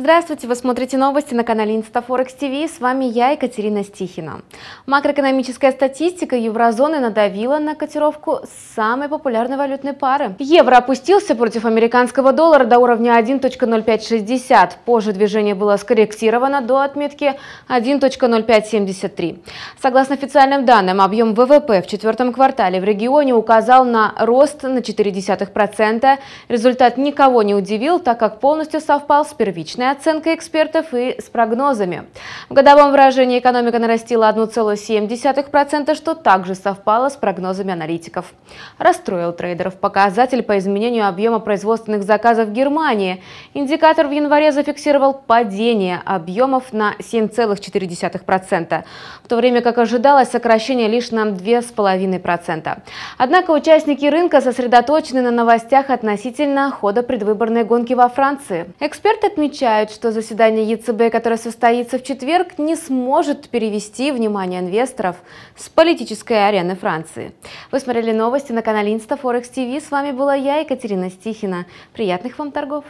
Здравствуйте, вы смотрите новости на канале Инстафорекс ТВ, с вами я, Екатерина Стихина. Макроэкономическая статистика еврозоны надавила на котировку самой популярной валютной пары. Евро опустился против американского доллара до уровня 1.0560, позже движение было скорректировано до отметки 1.0573. Согласно официальным данным, объем ВВП в четвертом квартале в регионе указал на рост на 0,4%, результат никого не удивил, так как полностью совпал с первичной оценкой экспертов и с прогнозами. В годовом выражении экономика нарастила 1,7%, что также совпало с прогнозами аналитиков. Расстроил трейдеров показатель по изменению объема производственных заказов в Германии. Индикатор в январе зафиксировал падение объемов на 7,4%, в то время как ожидалось сокращение лишь на 2,5%. Однако участники рынка сосредоточены на новостях относительно хода предвыборной гонки во Франции. Эксперты отмечают, что заседание ЕЦБ, которое состоится в четверг, Берг не сможет перевести внимание инвесторов с политической арены Франции. Вы смотрели новости на канале Инстафорекс ТВ. С вами была я, Екатерина Стихина. Приятных вам торгов!